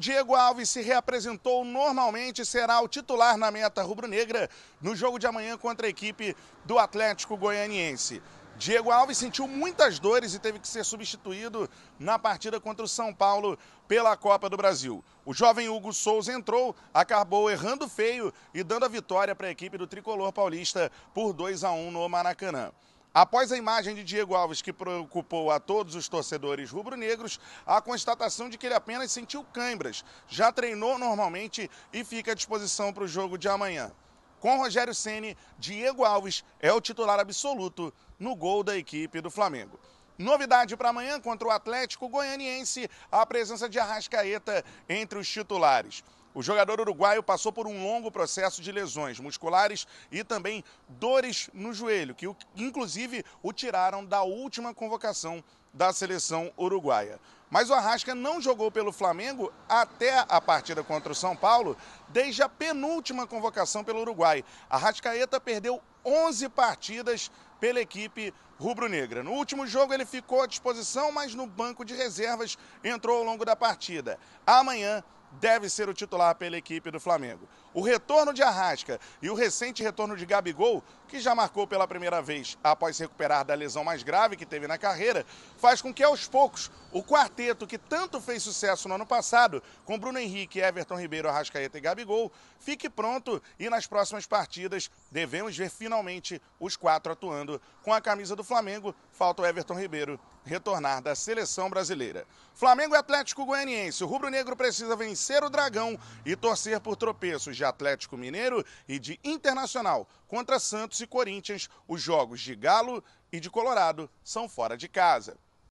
Diego Alves se reapresentou normalmente e será o titular na meta rubro-negra no jogo de amanhã contra a equipe do Atlético Goianiense. Diego Alves sentiu muitas dores e teve que ser substituído na partida contra o São Paulo pela Copa do Brasil. O jovem Hugo Souza entrou, acabou errando feio e dando a vitória para a equipe do tricolor paulista por 2 a 1 no Maracanã. Após a imagem de Diego Alves que preocupou a todos os torcedores rubro-negros, a constatação de que ele apenas sentiu câimbras, já treinou normalmente e fica à disposição para o jogo de amanhã. Com Rogério Ceni, Diego Alves é o titular absoluto no gol da equipe do Flamengo. Novidade para amanhã contra o Atlético Goianiense, a presença de Arrascaeta entre os titulares. O jogador uruguaio passou por um longo processo de lesões musculares e também dores no joelho, que inclusive o tiraram da última convocação da seleção uruguaia. Mas o Arrasca não jogou pelo Flamengo até a partida contra o São Paulo, desde a penúltima convocação pelo Uruguai. A Arrascaeta perdeu 11 partidas pela equipe rubro-negra. No último jogo ele ficou à disposição, mas no banco de reservas entrou ao longo da partida. Amanhã deve ser o titular pela equipe do Flamengo. O retorno de Arrasca e o recente retorno de Gabigol, que já marcou pela primeira vez após se recuperar da lesão mais grave que teve na carreira, faz com que aos poucos o quarteto que tanto fez sucesso no ano passado, com Bruno Henrique, Everton Ribeiro, Arrascaeta e Gabigol, fique pronto e nas próximas partidas devemos ver finalmente os quatro atuando com a camisa do Flamengo. Falta o Everton Ribeiro retornar da seleção brasileira. Flamengo e Atlético Goianiense. O rubro-negro precisa vencer o Dragão e torcer por tropeços de Atlético Mineiro e de Internacional contra Santos e Corinthians. Os jogos de Galo e de Colorado são fora de casa.